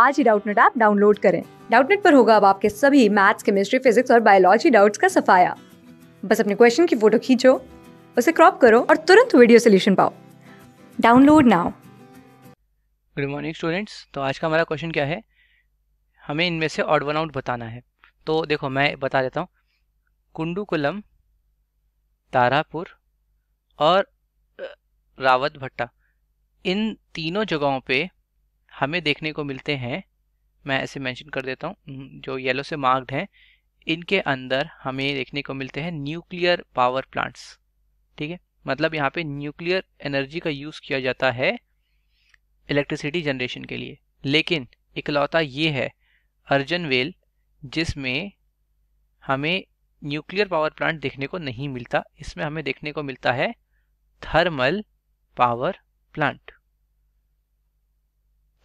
आज ही Doubtnut app download करें डाउटनेट पर होगा अब आपके सभी मैथ्स केमिस्ट्री फिजिक्स और बायोलॉजी डाउट्स का सफाया बस अपने क्वेश्चन की फोटो खींचो उसे क्रॉप करो और तुरंत वीडियो सोल्यूशन पाओ download now good morning students तो आज का हमारा क्वेश्चन क्या है हमें इनमें से ऑड वन आउट बताना है तो देखो मैं बता देता हूँ कुंडूकुलम तारापुर और रावत भट्टा इन तीनों जगहों पे हमें देखने को मिलते हैं मैं ऐसे मेंशन कर देता हूँ जो येलो से मार्क्ड हैं इनके अंदर हमें देखने को मिलते हैं न्यूक्लियर पावर प्लांट्स ठीक है मतलब यहाँ पे न्यूक्लियर एनर्जी का यूज़ किया जाता है इलेक्ट्रिसिटी जनरेशन के लिए लेकिन इकलौता ये है अर्जन वेल जिसमें हमें न्यूक्लियर पावर प्लांट देखने को नहीं मिलता इसमें हमें देखने को मिलता है thermal power plant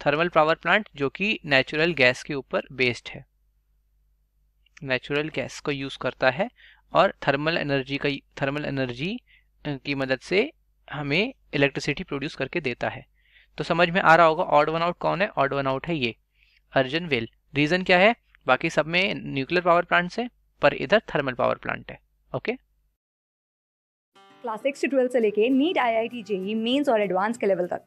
thermal power plant जो कि नेचुरल गैस के ऊपर बेस्ड है नेचुरल गैस को यूज़ करता है और थर्मल एनर्जी का थर्मल एनर्जी की मदद से हमें इलेक्ट्रिसिटी प्रोड्यूस करके देता है तो समझ में आ रहा होगा ऑड वन आउट कौन है ऑड वन आउट है ये अर्जन वेल रीज़न क्या है बाकी सब में न्यूक्लियर पावर प्लांट है पर इधर थर्मल पावर प्लांट है ओके क्लास सिक्स से लेके NEET I I T JEE Mains और एडवांस के लेवल तक